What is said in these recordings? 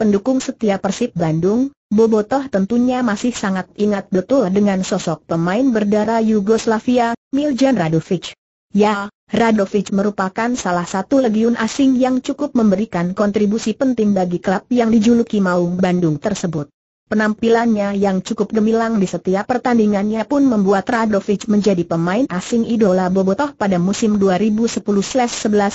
pendukung setia Persib Bandung, Bobotoh tentunya masih sangat ingat betul dengan sosok pemain berdarah Yugoslavia, Miljan Radovic. Ya, Radovic merupakan salah satu legiun asing yang cukup memberikan kontribusi penting bagi klub yang dijuluki Maung Bandung tersebut. Penampilannya yang cukup gemilang di setiap pertandingannya pun membuat Radovic menjadi pemain asing idola Bobotoh pada musim 2010-11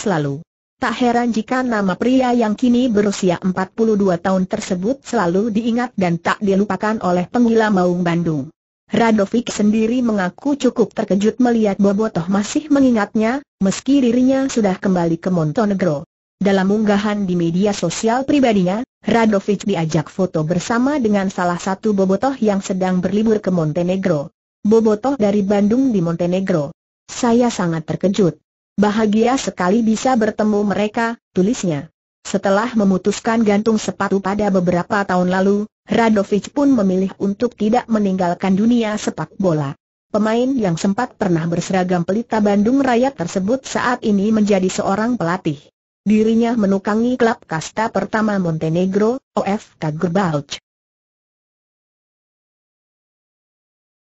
lalu. Tak heran jika nama pria yang kini berusia 42 tahun tersebut selalu diingat dan tak dilupakan oleh penggila Maung Bandung. Radovik sendiri mengaku cukup terkejut melihat Bobotoh masih mengingatnya, meski dirinya sudah kembali ke Montenegro. Dalam unggahan di media sosial pribadinya, Radovic diajak foto bersama dengan salah satu Bobotoh yang sedang berlibur ke Montenegro. Bobotoh dari Bandung di Montenegro. Saya sangat terkejut. Bahagia sekali bisa bertemu mereka, tulisnya. Setelah memutuskan gantung sepatu pada beberapa tahun lalu, Radović pun memilih untuk tidak meninggalkan dunia sepak bola. Pemain yang sempat pernah berseragam pelita Bandung Raya tersebut saat ini menjadi seorang pelatih. Dirinya menukangi klub kasta pertama Montenegro, OFK Grbauch.